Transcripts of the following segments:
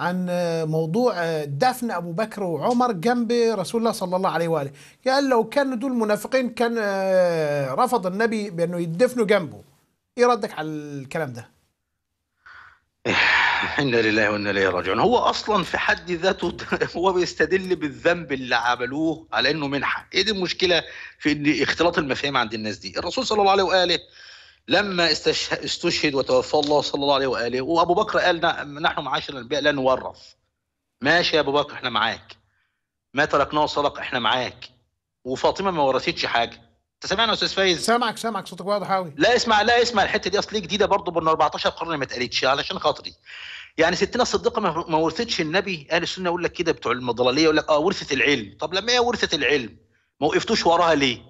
عن موضوع دفن ابو بكر وعمر جنب رسول الله صلى الله عليه واله قال لو كانوا دول منافقين كان آه، رفض النبي بانه يدفنوا جنبه ايه ردك على الكلام ده إيه، انا لله وانا اليه راجعون هو اصلا في حد ذاته هو بيستدل بالذنب اللي عملوه على انه منحه ايه دي المشكله في ان اختلاط المفاهيم عند الناس دي الرسول صلى الله عليه واله لما استشهد وتوفى الله صلى الله عليه واله وابو بكر قال نحن معاشر الانبياء لا نورث ماشي يا ابو بكر احنا معاك ما تركناه صدق احنا معاك وفاطمه ما ورثتش حاجه انت سامعني يا استاذ فايز سامعك سامعك صوتك واضح قوي لا اسمع لا اسمع الحته دي اصل جديده برضه من 14 قرن ما اتقالتش علشان خاطري يعني ستنا الصديقه ما ورثتش النبي اهل السنه يقول لك كده بتوع المضلاليه يقول لك اه ورثت العلم طب لما هي ورثت العلم ما وقفتوش وراها ليه؟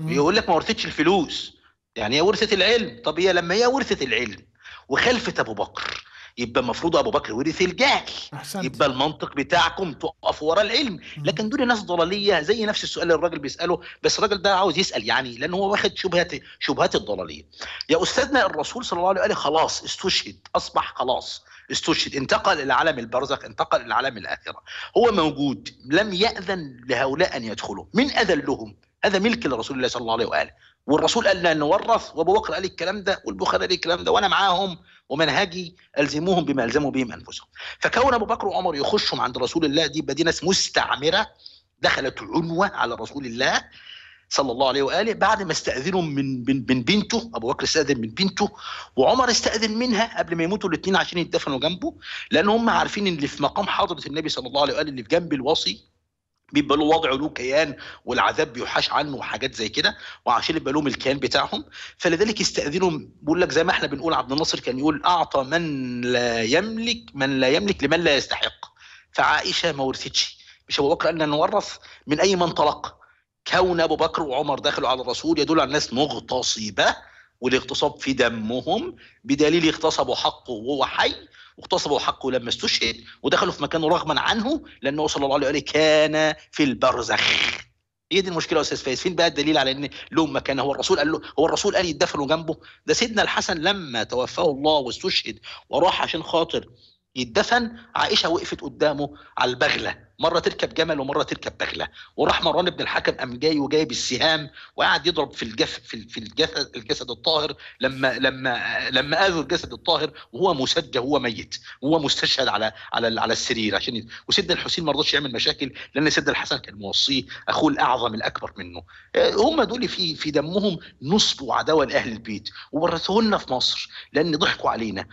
يقول لك ما ورثتش الفلوس يعني هي ورثت العلم طب هي لما هي ورثت العلم وخلفت ابو بكر يبقى المفروض ابو بكر ورث الجهل يبقى المنطق بتاعكم تقف ورا العلم لكن دول ناس ضلاليه زي نفس السؤال اللي الراجل بيساله بس الراجل ده عاوز يسال يعني لان هو واخد شبهات شبهات الضلاليه يا استاذنا الرسول صلى الله عليه وسلم خلاص استشهد اصبح خلاص استشهد انتقل الى عالم البرزخ انتقل الى عالم الاخره هو موجود لم ياذن لهؤلاء ان يدخلوا من اذن لهم هذا ملك لرسول الله صلى الله عليه واله والرسول قال لنا نورث وابو بكر قال الكلام ده والبخاري قال الكلام ده وانا معاهم ومنهجي الزموهم بما الزموا بهم انفسهم فكون ابو بكر وعمر يخشهم عند رسول الله دي يبقى دي ناس مستعمره دخلت عنوه على رسول الله صلى الله عليه واله بعد ما استاذنوا من من بنته ابو بكر استاذن من بنته وعمر استاذن منها قبل ما يموتوا الاثنين عشان يدفنوا جنبه لان هم عارفين ان اللي في مقام حضره النبي صلى الله عليه واله اللي في جنب الوصي بيبقى له وضع له كيان والعذاب بيحاش عنه وحاجات زي كده وعشان يبقى لهم الكيان بتاعهم فلذلك استاذنوا بيقول لك زي ما احنا بنقول عبد الناصر كان يقول اعطى من لا يملك من لا يملك لمن لا يستحق فعائشه ما ورثتش مش ابو بكر قال نورث من اي منطلق كون ابو بكر وعمر دخلوا على الرسول يدل على الناس مغتصبه والاغتصاب في دمهم بدليل اغتصبوا حقه وهو حي واغتصبوا حقه لما استشهد ودخلوا في مكانه رغما عنه لانه صلى الله عليه وسلم كان في البرزخ هي دي المشكله يا استاذ فايز فين بقى الدليل على ان لهم مكانه هو الرسول قال له هو الرسول قال يدفنوا جنبه ده سيدنا الحسن لما توفاه الله واستشهد وراح عشان خاطر يدفن عائشه وقفت قدامه على البغله مره تركب جمل ومره تركب بغله وراح مروان بن الحكم قام جاي وجايب السهام وقعد يضرب في الجف في, في الجسد الجسد الطاهر لما لما لما اذوا الجسد الطاهر وهو مسجى وهو ميت وهو مستشهد على على على السرير عشان وسيدنا الحسين ما رضاش يعمل مشاكل لان سيدنا الحسن كان موصيه اخوه الاعظم الاكبر منه آه، هم دول في في دمهم نصب وعداوه لاهل البيت وورثوه لنا في مصر لان ضحكوا علينا